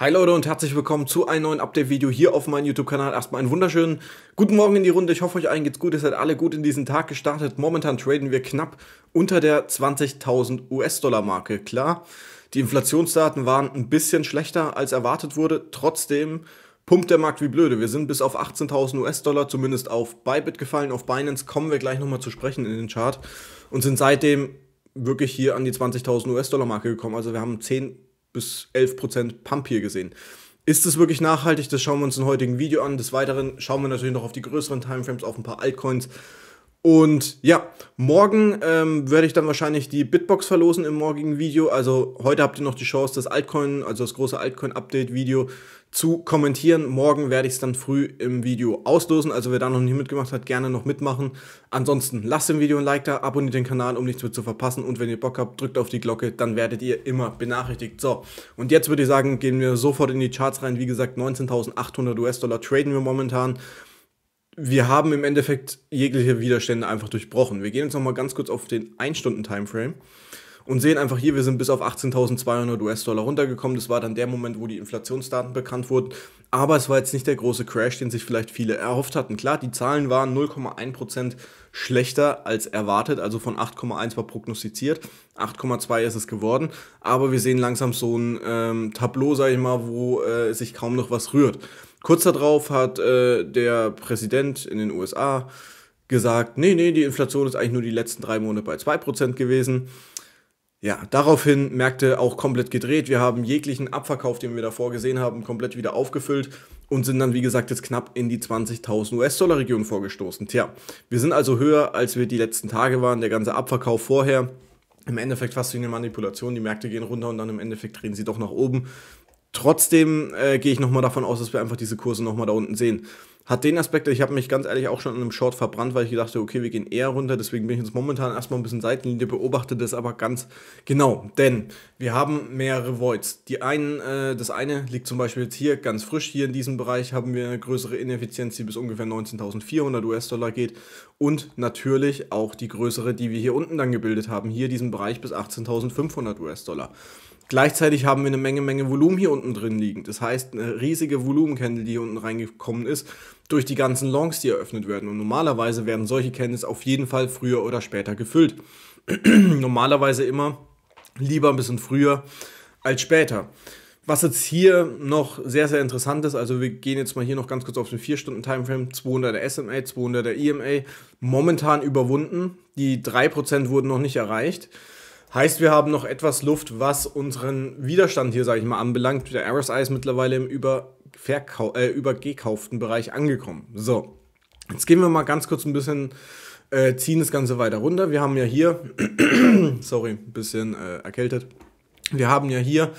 Hi Leute und herzlich willkommen zu einem neuen Update-Video hier auf meinem YouTube-Kanal. Erstmal einen wunderschönen guten Morgen in die Runde. Ich hoffe, euch allen geht's gut. Ihr seid alle gut in diesen Tag gestartet. Momentan traden wir knapp unter der 20.000 US-Dollar-Marke. Klar, die Inflationsdaten waren ein bisschen schlechter als erwartet wurde. Trotzdem pumpt der Markt wie blöde. Wir sind bis auf 18.000 US-Dollar, zumindest auf Bybit gefallen. Auf Binance kommen wir gleich nochmal zu sprechen in den Chart und sind seitdem wirklich hier an die 20.000 US-Dollar-Marke gekommen. Also wir haben 10 bis 11% Pump hier gesehen. Ist es wirklich nachhaltig? Das schauen wir uns im heutigen Video an. Des Weiteren schauen wir natürlich noch auf die größeren Timeframes, auf ein paar Altcoins und ja, morgen ähm, werde ich dann wahrscheinlich die Bitbox verlosen im morgigen Video. Also heute habt ihr noch die Chance, das Altcoin, also das große Altcoin-Update-Video zu kommentieren. Morgen werde ich es dann früh im Video auslosen. Also wer da noch nicht mitgemacht hat, gerne noch mitmachen. Ansonsten lasst dem Video ein Like da, abonniert den Kanal, um nichts mehr zu verpassen. Und wenn ihr Bock habt, drückt auf die Glocke, dann werdet ihr immer benachrichtigt. So, und jetzt würde ich sagen, gehen wir sofort in die Charts rein. Wie gesagt, 19.800 US-Dollar traden wir momentan wir haben im Endeffekt jegliche Widerstände einfach durchbrochen. Wir gehen jetzt nochmal ganz kurz auf den 1-Stunden-Timeframe und sehen einfach hier, wir sind bis auf 18.200 US-Dollar runtergekommen. Das war dann der Moment, wo die Inflationsdaten bekannt wurden. Aber es war jetzt nicht der große Crash, den sich vielleicht viele erhofft hatten. Klar, die Zahlen waren 0,1% schlechter als erwartet, also von 8,1 war prognostiziert, 8,2 ist es geworden. Aber wir sehen langsam so ein ähm, Tableau, sage ich mal, wo äh, sich kaum noch was rührt. Kurz darauf hat äh, der Präsident in den USA gesagt, nee, nee, die Inflation ist eigentlich nur die letzten drei Monate bei 2% gewesen. Ja, daraufhin Märkte auch komplett gedreht. Wir haben jeglichen Abverkauf, den wir davor gesehen haben, komplett wieder aufgefüllt und sind dann, wie gesagt, jetzt knapp in die 20.000 US-Dollar-Region vorgestoßen. Tja, wir sind also höher, als wir die letzten Tage waren. Der ganze Abverkauf vorher, im Endeffekt fast wie eine Manipulation. Die Märkte gehen runter und dann im Endeffekt drehen sie doch nach oben. Trotzdem äh, gehe ich nochmal davon aus, dass wir einfach diese Kurse nochmal da unten sehen. Hat den Aspekt, ich habe mich ganz ehrlich auch schon in einem Short verbrannt, weil ich dachte, okay, wir gehen eher runter, deswegen bin ich jetzt momentan erstmal ein bisschen Seitenlinie, beobachte das aber ganz genau, denn wir haben mehrere Voids. Die einen, äh, das eine liegt zum Beispiel jetzt hier ganz frisch, hier in diesem Bereich haben wir eine größere Ineffizienz, die bis ungefähr 19.400 US-Dollar geht und natürlich auch die größere, die wir hier unten dann gebildet haben, hier diesen Bereich bis 18.500 US-Dollar. Gleichzeitig haben wir eine Menge, Menge Volumen hier unten drin liegen. Das heißt, eine riesige Volumen-Candle, die hier unten reingekommen ist, durch die ganzen Longs, die eröffnet werden. Und normalerweise werden solche Candles auf jeden Fall früher oder später gefüllt. normalerweise immer lieber ein bisschen früher als später. Was jetzt hier noch sehr, sehr interessant ist, also wir gehen jetzt mal hier noch ganz kurz auf den 4-Stunden-Timeframe, 200 der SMA, 200 der EMA, momentan überwunden, die 3% wurden noch nicht erreicht. Heißt, wir haben noch etwas Luft, was unseren Widerstand hier, sage ich mal, anbelangt. Der RSI ist mittlerweile im Überverkau äh, übergekauften Bereich angekommen. So, jetzt gehen wir mal ganz kurz ein bisschen, äh, ziehen das Ganze weiter runter. Wir haben ja hier, sorry, ein bisschen äh, erkältet. Wir haben ja hier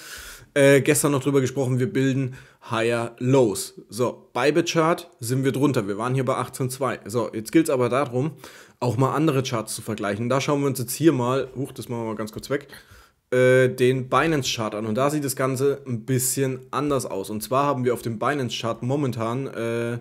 äh, gestern noch drüber gesprochen, wir bilden Higher Lows. So, bei Chart sind wir drunter. Wir waren hier bei 18,2. So, jetzt gilt es aber darum, auch mal andere Charts zu vergleichen. Da schauen wir uns jetzt hier mal, huch, das machen wir mal ganz kurz weg, äh, den Binance Chart an. Und da sieht das Ganze ein bisschen anders aus. Und zwar haben wir auf dem Binance Chart momentan äh,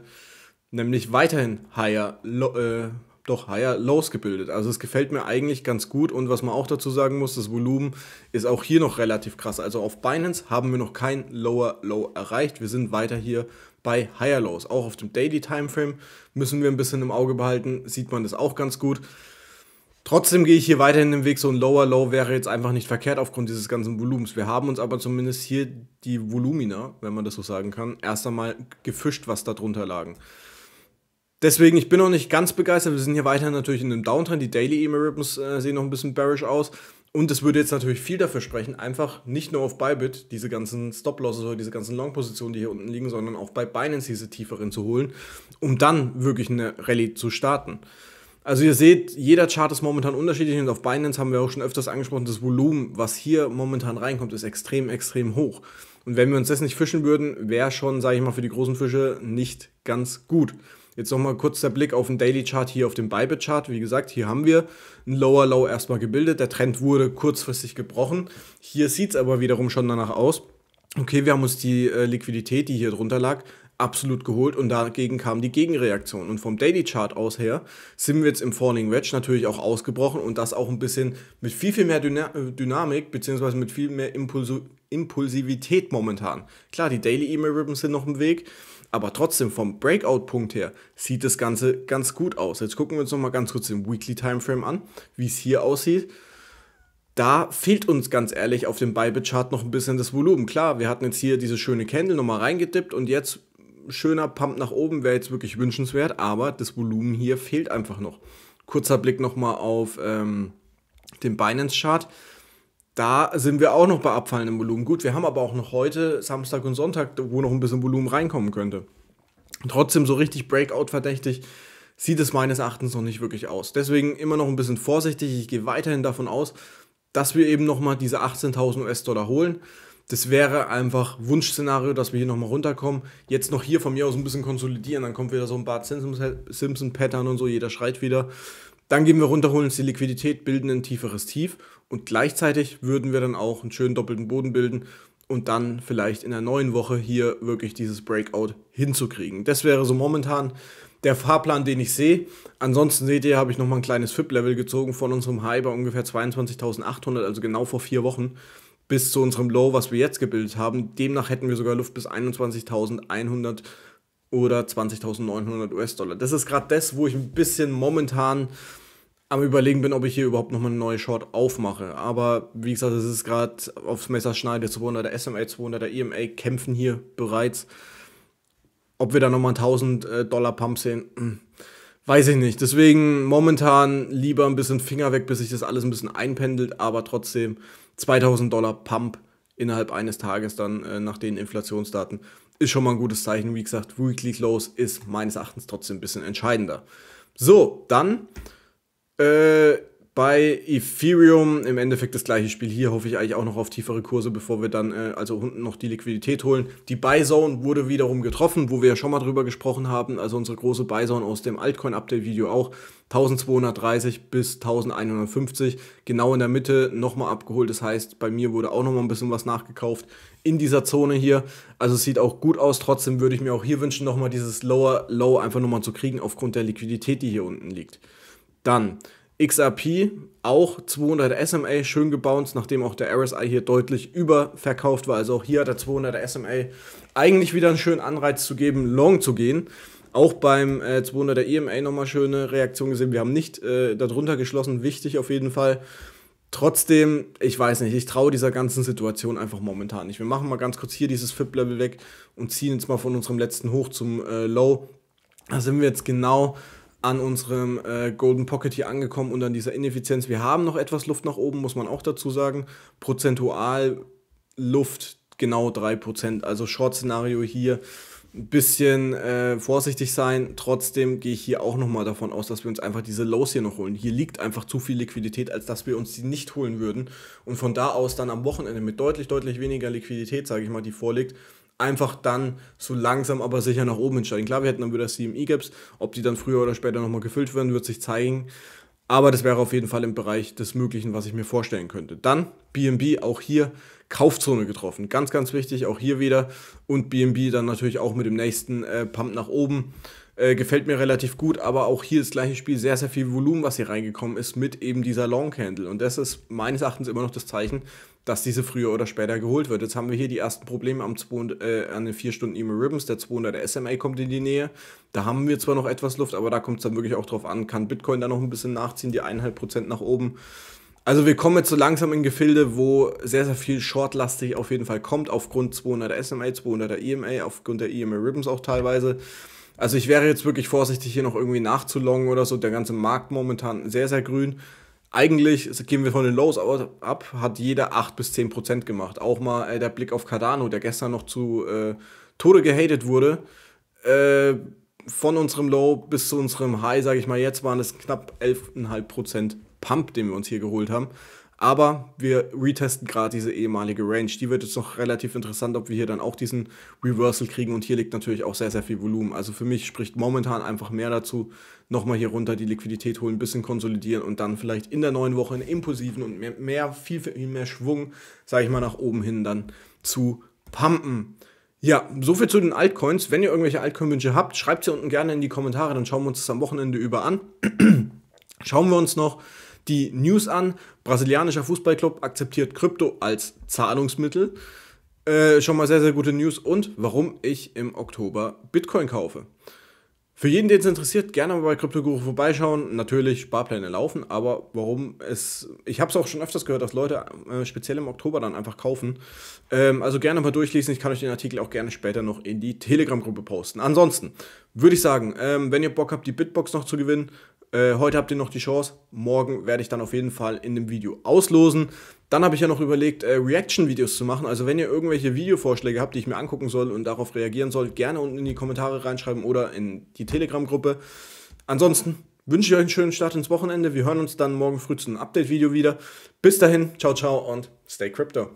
nämlich weiterhin Higher Lows äh, doch higher Lows gebildet. Also es gefällt mir eigentlich ganz gut und was man auch dazu sagen muss, das Volumen ist auch hier noch relativ krass. Also auf Binance haben wir noch kein Lower Low erreicht. Wir sind weiter hier bei Higher Lows. Auch auf dem Daily Timeframe müssen wir ein bisschen im Auge behalten, sieht man das auch ganz gut. Trotzdem gehe ich hier weiterhin den Weg, so ein Lower Low wäre jetzt einfach nicht verkehrt aufgrund dieses ganzen Volumens. Wir haben uns aber zumindest hier die Volumina, wenn man das so sagen kann, erst einmal gefischt, was darunter lagen. Deswegen, ich bin noch nicht ganz begeistert. Wir sind hier weiterhin natürlich in einem Downtrend. Die Daily Emirates äh, sehen noch ein bisschen bearish aus. Und es würde jetzt natürlich viel dafür sprechen, einfach nicht nur auf Bybit diese ganzen Stop-Losses oder diese ganzen Long-Positionen, die hier unten liegen, sondern auch bei Binance diese tieferen zu holen, um dann wirklich eine Rallye zu starten. Also ihr seht, jeder Chart ist momentan unterschiedlich und auf Binance haben wir auch schon öfters angesprochen, das Volumen, was hier momentan reinkommt, ist extrem, extrem hoch. Und wenn wir uns das nicht fischen würden, wäre schon, sage ich mal, für die großen Fische nicht ganz gut. Jetzt nochmal kurz der Blick auf den Daily Chart hier auf dem Bybit Chart. Wie gesagt, hier haben wir einen Lower Low erstmal gebildet. Der Trend wurde kurzfristig gebrochen. Hier sieht es aber wiederum schon danach aus. Okay, wir haben uns die äh, Liquidität, die hier drunter lag, absolut geholt und dagegen kam die Gegenreaktion. Und vom Daily Chart aus her sind wir jetzt im Falling Wedge natürlich auch ausgebrochen und das auch ein bisschen mit viel, viel mehr Dyna äh, Dynamik bzw. mit viel mehr Impulso Impulsivität momentan. Klar, die Daily Email mail Ribbons sind noch im Weg, aber trotzdem vom Breakout-Punkt her sieht das Ganze ganz gut aus. Jetzt gucken wir uns nochmal ganz kurz den Weekly Timeframe an, wie es hier aussieht. Da fehlt uns ganz ehrlich auf dem Bybit-Chart noch ein bisschen das Volumen. Klar, wir hatten jetzt hier diese schöne Candle nochmal reingedippt und jetzt schöner Pump nach oben wäre jetzt wirklich wünschenswert, aber das Volumen hier fehlt einfach noch. Kurzer Blick nochmal auf ähm, den Binance-Chart da sind wir auch noch bei abfallendem Volumen. Gut, wir haben aber auch noch heute, Samstag und Sonntag, wo noch ein bisschen Volumen reinkommen könnte. Trotzdem so richtig Breakout-verdächtig sieht es meines Erachtens noch nicht wirklich aus. Deswegen immer noch ein bisschen vorsichtig. Ich gehe weiterhin davon aus, dass wir eben nochmal diese 18.000 US-Dollar holen. Das wäre einfach Wunschszenario, dass wir hier nochmal runterkommen. Jetzt noch hier von mir aus ein bisschen konsolidieren, dann kommt wieder so ein Bart Simpson-Pattern und so, jeder schreit wieder. Dann gehen wir runter, holen uns die Liquidität, bilden ein tieferes Tief und gleichzeitig würden wir dann auch einen schönen doppelten Boden bilden und dann vielleicht in der neuen Woche hier wirklich dieses Breakout hinzukriegen. Das wäre so momentan der Fahrplan, den ich sehe. Ansonsten seht ihr, habe ich nochmal ein kleines FIP-Level gezogen von unserem High bei ungefähr 22.800, also genau vor vier Wochen, bis zu unserem Low, was wir jetzt gebildet haben. Demnach hätten wir sogar Luft bis 21.100 oder 20.900 US-Dollar. Das ist gerade das, wo ich ein bisschen momentan am Überlegen bin, ob ich hier überhaupt nochmal eine neue Short aufmache. Aber wie gesagt, es ist gerade aufs Messer schneide. 200 der SMA, 200 der EMA kämpfen hier bereits. Ob wir da nochmal 1000 äh, Dollar Pump sehen, hm, weiß ich nicht. Deswegen momentan lieber ein bisschen Finger weg, bis sich das alles ein bisschen einpendelt. Aber trotzdem 2000 Dollar Pump innerhalb eines Tages dann äh, nach den Inflationsdaten, ist schon mal ein gutes Zeichen. Wie gesagt, Weekly Close ist meines Erachtens trotzdem ein bisschen entscheidender. So, dann äh, bei Ethereum im Endeffekt das gleiche Spiel. Hier hoffe ich eigentlich auch noch auf tiefere Kurse, bevor wir dann äh, also unten noch die Liquidität holen. Die Buy-Zone wurde wiederum getroffen, wo wir ja schon mal drüber gesprochen haben. Also unsere große Buy-Zone aus dem Altcoin-Update-Video auch. 1230 bis 1150, genau in der Mitte nochmal abgeholt. Das heißt, bei mir wurde auch nochmal ein bisschen was nachgekauft in dieser Zone hier. Also es sieht auch gut aus. Trotzdem würde ich mir auch hier wünschen, nochmal dieses Lower Low einfach nochmal zu kriegen aufgrund der Liquidität, die hier unten liegt. Dann XRP auch 200 SMA schön gebounced, nachdem auch der RSI hier deutlich überverkauft war. Also auch hier hat der 200 SMA eigentlich wieder einen schönen Anreiz zu geben, long zu gehen. Auch beim äh, 200er EMA nochmal schöne Reaktion gesehen. Wir haben nicht äh, darunter geschlossen, wichtig auf jeden Fall. Trotzdem, ich weiß nicht, ich traue dieser ganzen Situation einfach momentan nicht. Wir machen mal ganz kurz hier dieses FIP-Level weg und ziehen jetzt mal von unserem letzten Hoch zum äh, Low. Da sind wir jetzt genau an unserem äh, Golden Pocket hier angekommen und an dieser Ineffizienz. Wir haben noch etwas Luft nach oben, muss man auch dazu sagen. Prozentual Luft genau 3%. Also Short-Szenario hier ein bisschen äh, vorsichtig sein. Trotzdem gehe ich hier auch nochmal davon aus, dass wir uns einfach diese Lows hier noch holen. Hier liegt einfach zu viel Liquidität, als dass wir uns die nicht holen würden. Und von da aus dann am Wochenende mit deutlich, deutlich weniger Liquidität, sage ich mal, die vorliegt, einfach dann so langsam aber sicher nach oben entscheiden. Klar, wir hätten dann wieder CME-Gaps, ob die dann früher oder später nochmal gefüllt werden, wird sich zeigen. Aber das wäre auf jeden Fall im Bereich des Möglichen, was ich mir vorstellen könnte. Dann BNB, auch hier Kaufzone getroffen. Ganz, ganz wichtig, auch hier wieder. Und BNB dann natürlich auch mit dem nächsten äh, Pump nach oben. Äh, gefällt mir relativ gut, aber auch hier das gleiche Spiel, sehr, sehr viel Volumen, was hier reingekommen ist mit eben dieser Long Candle. Und das ist meines Erachtens immer noch das Zeichen, dass diese früher oder später geholt wird. Jetzt haben wir hier die ersten Probleme am 2, äh, an den 4 Stunden Emo Ribbons. Der 200er SMA kommt in die Nähe. Da haben wir zwar noch etwas Luft, aber da kommt es dann wirklich auch drauf an. Kann Bitcoin da noch ein bisschen nachziehen, die 1,5% nach oben? Also wir kommen jetzt so langsam in Gefilde, wo sehr, sehr viel shortlastig auf jeden Fall kommt, aufgrund 200er SMA, 200er EMA, aufgrund der EMA Ribbons auch teilweise. Also ich wäre jetzt wirklich vorsichtig, hier noch irgendwie nachzulongen oder so. Der ganze Markt momentan sehr, sehr grün eigentlich, gehen wir von den Lows ab, hat jeder 8 bis 10 Prozent gemacht. Auch mal äh, der Blick auf Cardano, der gestern noch zu äh, Tode gehatet wurde. Äh, von unserem Low bis zu unserem High, sage ich mal, jetzt waren es knapp 11,5 Prozent Pump, den wir uns hier geholt haben. Aber wir retesten gerade diese ehemalige Range. Die wird jetzt noch relativ interessant, ob wir hier dann auch diesen Reversal kriegen. Und hier liegt natürlich auch sehr, sehr viel Volumen. Also für mich spricht momentan einfach mehr dazu, nochmal hier runter die Liquidität holen, ein bisschen konsolidieren und dann vielleicht in der neuen Woche einen impulsiven und mehr, mehr viel, viel mehr Schwung, sage ich mal, nach oben hin dann zu pumpen. Ja, soviel zu den Altcoins. Wenn ihr irgendwelche Altcoin-Wünsche habt, schreibt sie unten gerne in die Kommentare, dann schauen wir uns das am Wochenende über an. schauen wir uns noch die News an. Brasilianischer Fußballclub akzeptiert Krypto als Zahlungsmittel. Äh, schon mal sehr, sehr gute News. Und warum ich im Oktober Bitcoin kaufe. Für jeden, den es interessiert, gerne mal bei Kryptoguru vorbeischauen. Natürlich, Sparpläne laufen, aber warum es. Ich habe es auch schon öfters gehört, dass Leute äh, speziell im Oktober dann einfach kaufen. Ähm, also gerne mal durchlesen. Ich kann euch den Artikel auch gerne später noch in die Telegram-Gruppe posten. Ansonsten würde ich sagen, ähm, wenn ihr Bock habt, die Bitbox noch zu gewinnen, äh, heute habt ihr noch die Chance. Morgen werde ich dann auf jeden Fall in dem Video auslosen. Dann habe ich ja noch überlegt, äh, Reaction-Videos zu machen. Also wenn ihr irgendwelche Videovorschläge habt, die ich mir angucken soll und darauf reagieren soll, gerne unten in die Kommentare reinschreiben oder in die Telegram-Gruppe. Ansonsten wünsche ich euch einen schönen Start ins Wochenende. Wir hören uns dann morgen früh zu einem Update-Video wieder. Bis dahin, ciao, ciao und stay crypto.